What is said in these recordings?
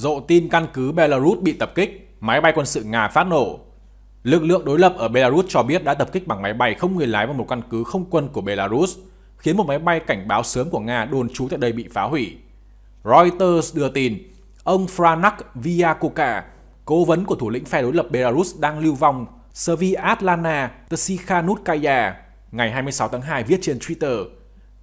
Rộ tin căn cứ Belarus bị tập kích, máy bay quân sự Nga phát nổ. Lực lượng đối lập ở Belarus cho biết đã tập kích bằng máy bay không người lái vào một căn cứ không quân của Belarus, khiến một máy bay cảnh báo sớm của Nga đồn trú tại đây bị phá hủy. Reuters đưa tin, ông Franak Viakoka, cố vấn của thủ lĩnh phe đối lập Belarus đang lưu vong Sviatlana Tsikhanutkaya ngày 26 tháng 2 viết trên Twitter,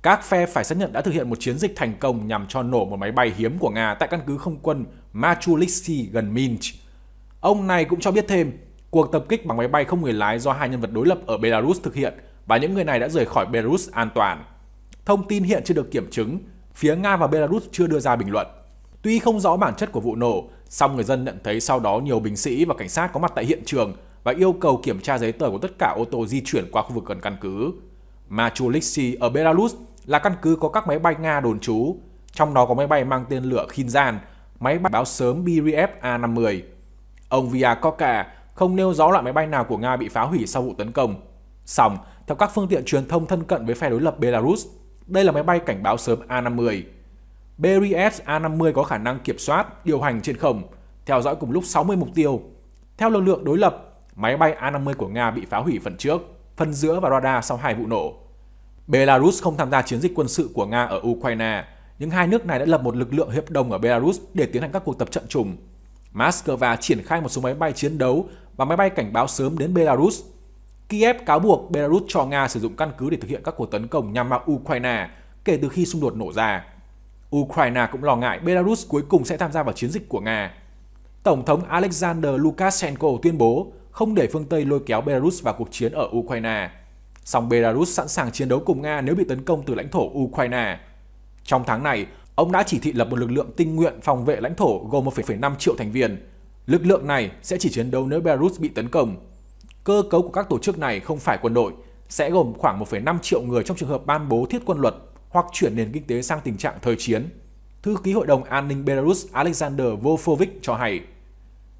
các phe phải xác nhận đã thực hiện một chiến dịch thành công nhằm cho nổ một máy bay hiếm của Nga tại căn cứ không quân Machulitsky gần Minsk. Ông này cũng cho biết thêm, cuộc tập kích bằng máy bay không người lái do hai nhân vật đối lập ở Belarus thực hiện và những người này đã rời khỏi Belarus an toàn. Thông tin hiện chưa được kiểm chứng, phía Nga và Belarus chưa đưa ra bình luận. Tuy không rõ bản chất của vụ nổ, song người dân nhận thấy sau đó nhiều binh sĩ và cảnh sát có mặt tại hiện trường và yêu cầu kiểm tra giấy tờ của tất cả ô tô di chuyển qua khu vực gần căn cứ. Machulitsky ở Belarus là căn cứ có các máy bay Nga đồn trú, trong đó có máy bay mang tên lửa Khinzan máy báo sớm BRF A-50. Ông Vyakoka không nêu rõ loại máy bay nào của Nga bị phá hủy sau vụ tấn công. Song, theo các phương tiện truyền thông thân cận với phe đối lập Belarus, đây là máy bay cảnh báo sớm A-50. BRF A-50 có khả năng kiểm soát, điều hành trên không, theo dõi cùng lúc 60 mục tiêu. Theo lực lượng đối lập, máy bay A-50 của Nga bị phá hủy phần trước, phần giữa và radar sau hai vụ nổ. Belarus không tham gia chiến dịch quân sự của Nga ở Ukraine, nhưng hai nước này đã lập một lực lượng hiệp đồng ở Belarus để tiến hành các cuộc tập trận chung. Moscow triển khai một số máy bay chiến đấu và máy bay cảnh báo sớm đến Belarus. Kiev cáo buộc Belarus cho Nga sử dụng căn cứ để thực hiện các cuộc tấn công nhằm vào Ukraine kể từ khi xung đột nổ ra. Ukraine cũng lo ngại Belarus cuối cùng sẽ tham gia vào chiến dịch của Nga. Tổng thống Alexander Lukashenko tuyên bố không để phương Tây lôi kéo Belarus vào cuộc chiến ở Ukraine. Song Belarus sẵn sàng chiến đấu cùng Nga nếu bị tấn công từ lãnh thổ Ukraine. Trong tháng này, ông đã chỉ thị lập một lực lượng tinh nguyện phòng vệ lãnh thổ gồm 1,5 triệu thành viên. Lực lượng này sẽ chỉ chiến đấu nếu Belarus bị tấn công. Cơ cấu của các tổ chức này không phải quân đội, sẽ gồm khoảng 1,5 triệu người trong trường hợp ban bố thiết quân luật hoặc chuyển nền kinh tế sang tình trạng thời chiến. Thư ký Hội đồng An ninh Belarus Alexander Volfovic cho hay,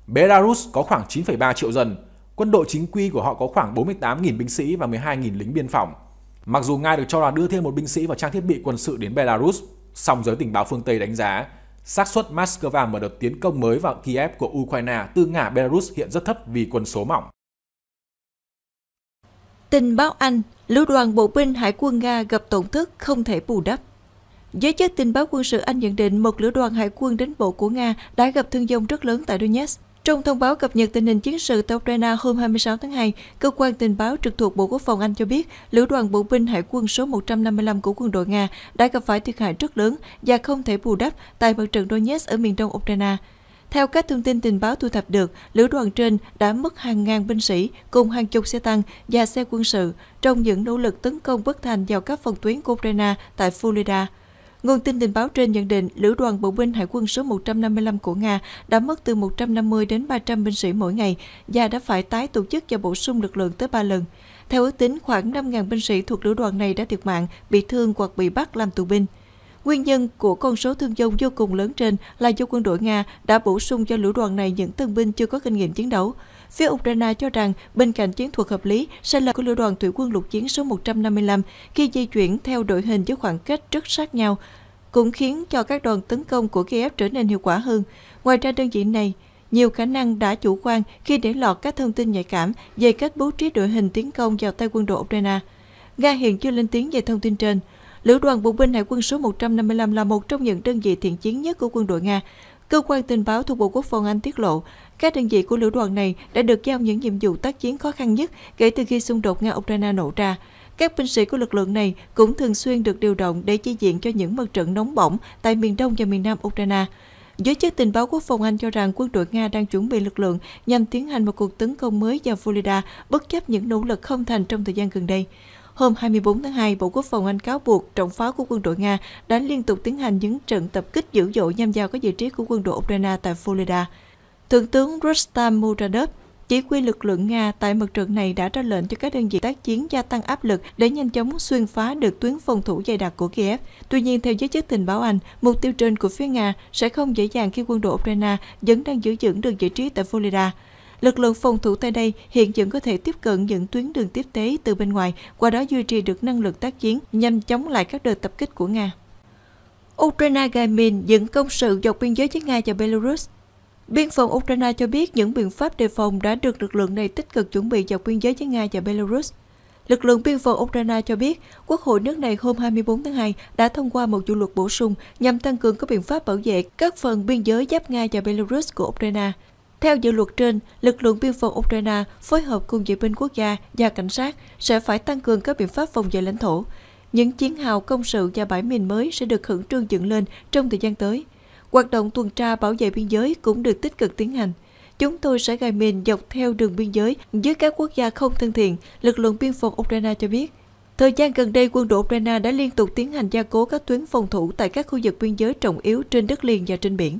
Belarus có khoảng 9,3 triệu dân, quân đội chính quy của họ có khoảng 48.000 binh sĩ và 12.000 lính biên phòng. Mặc dù Nga được cho là đưa thêm một binh sĩ và trang thiết bị quân sự đến Belarus, song giới tình báo phương Tây đánh giá xác suất Moscow mở đợt tiến công mới vào Kiev của Ukraine từ ngã Belarus hiện rất thấp vì quân số mỏng. Tình báo Anh, lữ đoàn bộ binh hải quân Nga gặp tổn thất không thể bù đắp. Giới chức tình báo quân sự Anh nhận định một lữ đoàn hải quân đến bộ của Nga đã gặp thương vong rất lớn tại Donetsk. Trong thông báo cập nhật tình hình chiến sự tại Ukraine hôm 26 tháng 2, cơ quan tình báo trực thuộc Bộ Quốc phòng Anh cho biết lữ đoàn bộ binh hải quân số 155 của quân đội Nga đã gặp phải thiệt hại rất lớn và không thể bù đắp tại mặt trận Donetsk ở miền đông Ukraine. Theo các thông tin tình báo thu thập được, lữ đoàn trên đã mất hàng ngàn binh sĩ cùng hàng chục xe tăng và xe quân sự trong những nỗ lực tấn công bất thành vào các phòng tuyến của Ukraine tại Florida. Nguồn tin tình báo trên nhận định lữ đoàn bộ binh Hải quân số 155 của Nga đã mất từ 150 đến 300 binh sĩ mỗi ngày và đã phải tái tổ chức và bổ sung lực lượng tới 3 lần. Theo ước tính, khoảng 5.000 binh sĩ thuộc lữ đoàn này đã thiệt mạng, bị thương hoặc bị bắt làm tù binh. Nguyên nhân của con số thương vong vô cùng lớn trên là do quân đội Nga đã bổ sung cho lữ đoàn này những tân binh chưa có kinh nghiệm chiến đấu. Phía Ukraine cho rằng bên cạnh chiến thuật hợp lý sẽ là của lữ đoàn thủy quân lục chiến số 155 khi di chuyển theo đội hình với khoảng cách rất sát nhau, cũng khiến cho các đoàn tấn công của Kiev trở nên hiệu quả hơn. Ngoài ra đơn vị này nhiều khả năng đã chủ quan khi để lọt các thông tin nhạy cảm về cách bố trí đội hình tiến công vào tay quân đội Ukraine. Nga hiện chưa lên tiếng về thông tin trên. Lữ đoàn Bộ binh Hải quân số 155 là một trong những đơn vị thiện chiến nhất của quân đội Nga. Cơ quan tình báo thuộc Bộ Quốc phòng Anh tiết lộ, các đơn vị của lữ đoàn này đã được giao những nhiệm vụ tác chiến khó khăn nhất kể từ khi xung đột Nga-Ukraine nổ ra. Các binh sĩ của lực lượng này cũng thường xuyên được điều động để chi diện cho những mặt trận nóng bỏng tại miền Đông và miền Nam Ukraine. Giới chức tình báo quốc phòng Anh cho rằng quân đội Nga đang chuẩn bị lực lượng nhằm tiến hành một cuộc tấn công mới vào Florida bất chấp những nỗ lực không thành trong thời gian gần đây hôm 24 tháng 2, Bộ Quốc phòng Anh cáo buộc trọng pháo của quân đội Nga đã liên tục tiến hành những trận tập kích dữ dội nhằm vào các vị trí của quân đội Ukraine tại Florida. Thượng tướng Rustam Muradov, chỉ huy lực lượng Nga tại mặt trận này đã ra lệnh cho các đơn vị tác chiến gia tăng áp lực để nhanh chóng xuyên phá được tuyến phòng thủ dày đặc của Kiev. Tuy nhiên, theo giới chức tình báo Anh, mục tiêu trên của phía Nga sẽ không dễ dàng khi quân đội Ukraine vẫn đang giữ vững được vị trí tại Florida. Lực lượng phòng thủ tại đây hiện vẫn có thể tiếp cận những tuyến đường tiếp tế từ bên ngoài, qua đó duy trì được năng lực tác chiến nhằm chống lại các đợt tập kích của Nga. Ukraine gài Gamin dựng công sự dọc biên giới với Nga và Belarus Biên phòng Ukraine cho biết những biện pháp đề phòng đã được lực lượng này tích cực chuẩn bị dọc biên giới với Nga và Belarus. Lực lượng biên phòng Ukraine cho biết, Quốc hội nước này hôm 24 tháng 2 đã thông qua một dự luật bổ sung nhằm tăng cường các biện pháp bảo vệ các phần biên giới giáp Nga và Belarus của Ukraine. Theo dự luật trên, lực lượng biên phòng Ukraine phối hợp cùng vệ binh quốc gia và cảnh sát sẽ phải tăng cường các biện pháp phòng vệ lãnh thổ. Những chiến hào công sự và bãi mìn mới sẽ được khẩn trương dựng lên trong thời gian tới. Hoạt động tuần tra bảo vệ biên giới cũng được tích cực tiến hành. Chúng tôi sẽ gài mìn dọc theo đường biên giới với các quốc gia không thân thiện, lực lượng biên phòng Ukraine cho biết. Thời gian gần đây, quân đội Ukraine đã liên tục tiến hành gia cố các tuyến phòng thủ tại các khu vực biên giới trọng yếu trên đất liền và trên biển.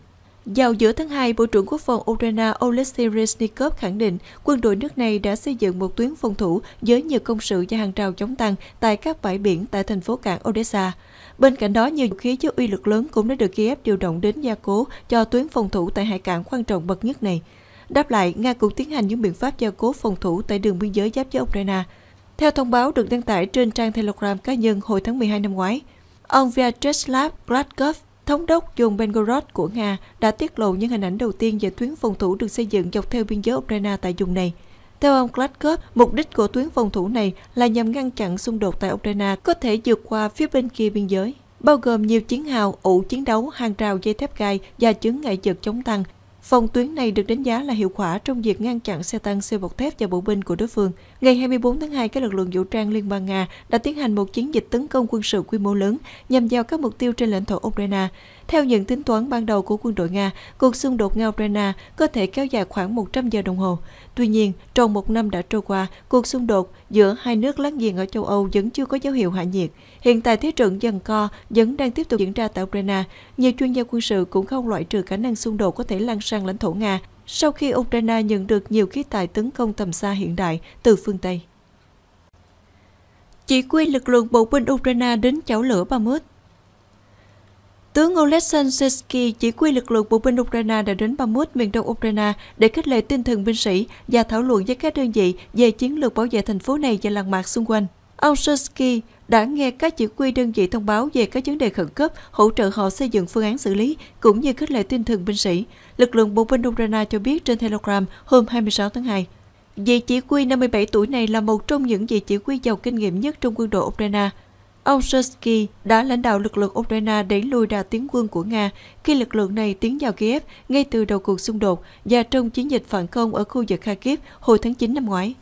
Vào giữa tháng 2, Bộ trưởng Quốc phòng Ukraine Oleksiy Reznikov khẳng định quân đội nước này đã xây dựng một tuyến phòng thủ với nhiều công sự và hàng rào chống tăng tại các bãi biển tại thành phố cảng Odessa. Bên cạnh đó, nhiều khí chứa uy lực lớn cũng đã được Kiev điều động đến gia cố cho tuyến phòng thủ tại hải cảng quan trọng bậc nhất này. Đáp lại, Nga cũng tiến hành những biện pháp gia cố phòng thủ tại đường biên giới giáp với Ukraine. Theo thông báo được đăng tải trên trang Telegram cá nhân hồi tháng 12 năm ngoái, ông Vyacheslav Gladkov, Thống đốc vùng Belgorod của Nga đã tiết lộ những hình ảnh đầu tiên về tuyến phòng thủ được xây dựng dọc theo biên giới Ukraine tại vùng này. Theo ông Gladkov, mục đích của tuyến phòng thủ này là nhằm ngăn chặn xung đột tại Ukraine có thể vượt qua phía bên kia biên giới bao gồm nhiều chiến hào, ụ chiến đấu, hàng rào dây thép gai và chứng ngại vật chống tăng Phòng tuyến này được đánh giá là hiệu quả trong việc ngăn chặn xe tăng xe bọc thép và bộ binh của đối phương. Ngày 24 tháng 2, các lực lượng vũ trang Liên bang Nga đã tiến hành một chiến dịch tấn công quân sự quy mô lớn nhằm vào các mục tiêu trên lãnh thổ Ukraine. Theo những tính toán ban đầu của quân đội Nga, cuộc xung đột Nga-Ukraine có thể kéo dài khoảng 100 giờ đồng hồ. Tuy nhiên, trong một năm đã trôi qua, cuộc xung đột giữa hai nước láng giềng ở châu Âu vẫn chưa có dấu hiệu hạ nhiệt. Hiện tại thế trận dần co vẫn đang tiếp tục diễn ra tại Ukraine. Nhiều chuyên gia quân sự cũng không loại trừ khả năng xung đột có thể lan sang lãnh thổ Nga sau khi Ukraine nhận được nhiều khí tài tấn công tầm xa hiện đại từ phương Tây. Chỉ huy lực lượng bộ binh Ukraine đến chảo lửa Bakhmut Tướng Oleksandr Sesky chỉ huy lực lượng bộ binh Ukraine đã đến Bakhmut, miền đông Ukraine để khích lệ tinh thần binh sĩ và thảo luận với các đơn vị về chiến lược bảo vệ thành phố này và làng mạc xung quanh. Ông Sesky đã nghe các chỉ huy đơn vị thông báo về các vấn đề khẩn cấp, hỗ trợ họ xây dựng phương án xử lý, cũng như khích lệ tinh thần binh sĩ. Lực lượng bộ binh Ukraine cho biết trên Telegram hôm 26 tháng 2. Vị chỉ huy 57 tuổi này là một trong những vị chỉ huy giàu kinh nghiệm nhất trong quân đội Ukraine. Ông Shchersky đã lãnh đạo lực lượng Ukraine đẩy lùi đà tiến quân của Nga khi lực lượng này tiến vào Kiev ngay từ đầu cuộc xung đột và trong chiến dịch phản công ở khu vực Kharkiv hồi tháng 9 năm ngoái.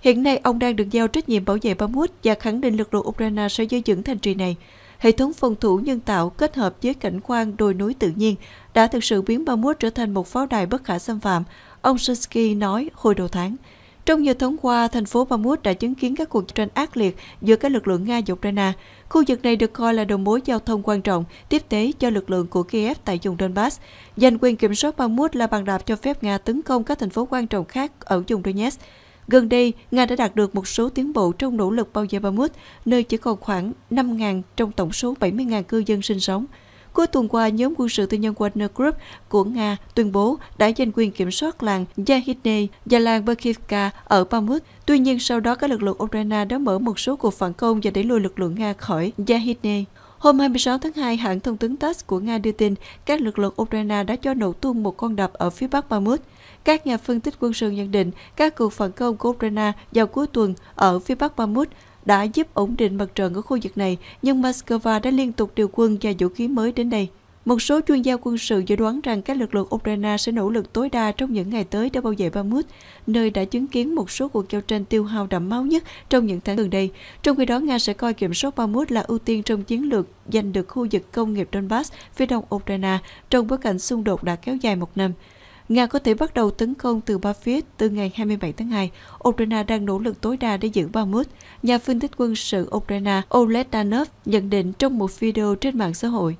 Hiện nay, ông đang được giao trách nhiệm bảo vệ Bakhmut và khẳng định lực lượng Ukraine sẽ giữ vững thành trì này. Hệ thống phòng thủ nhân tạo kết hợp với cảnh quan đồi núi tự nhiên đã thực sự biến Bakhmut trở thành một pháo đài bất khả xâm phạm, ông Shchersky nói hồi đầu tháng. Trong nhiều tháng qua, thành phố Bamus đã chứng kiến các cuộc tranh ác liệt giữa các lực lượng Nga và Ukraine. Khu vực này được coi là đầu mối giao thông quan trọng, tiếp tế cho lực lượng của Kiev tại vùng Donbass. Giành quyền kiểm soát Bamus là bàn đạp cho phép Nga tấn công các thành phố quan trọng khác ở vùng Donetsk. Gần đây, Nga đã đạt được một số tiến bộ trong nỗ lực bao vây Bamus, nơi chỉ còn khoảng 5.000 trong tổng số 70.000 cư dân sinh sống. Cuối tuần qua, nhóm quân sự tư nhân Wagner Group của Nga tuyên bố đã giành quyền kiểm soát làng Yahidne và làng Berkivka ở Pamuk. Tuy nhiên, sau đó các lực lượng Ukraine đã mở một số cuộc phản công và đẩy lùi lực lượng Nga khỏi Yahidne. Hôm 26 tháng 2, hãng thông tấn TASS của Nga đưa tin các lực lượng Ukraine đã cho nổ tung một con đập ở phía bắc Bakhmut. Các nhà phân tích quân sự nhận định các cuộc phản công của Ukraine vào cuối tuần ở phía bắc Bakhmut đã giúp ổn định mặt trận ở khu vực này, nhưng Moscow đã liên tục điều quân và vũ khí mới đến đây. Một số chuyên gia quân sự dự đoán rằng các lực lượng Ukraine sẽ nỗ lực tối đa trong những ngày tới để bảo vệ Bakhmut, nơi đã chứng kiến một số cuộc giao tranh tiêu hao đẫm máu nhất trong những tháng gần đây. Trong khi đó, Nga sẽ coi kiểm soát Bakhmut là ưu tiên trong chiến lược giành được khu vực công nghiệp Donbass phía đông Ukraine trong bối cảnh xung đột đã kéo dài một năm. Nga có thể bắt đầu tấn công từ ba phía từ ngày 27 tháng 2. Ukraine đang nỗ lực tối đa để giữ Bakhmut. Nhà phân tích quân sự Ukraine Oleg Danov nhận định trong một video trên mạng xã hội.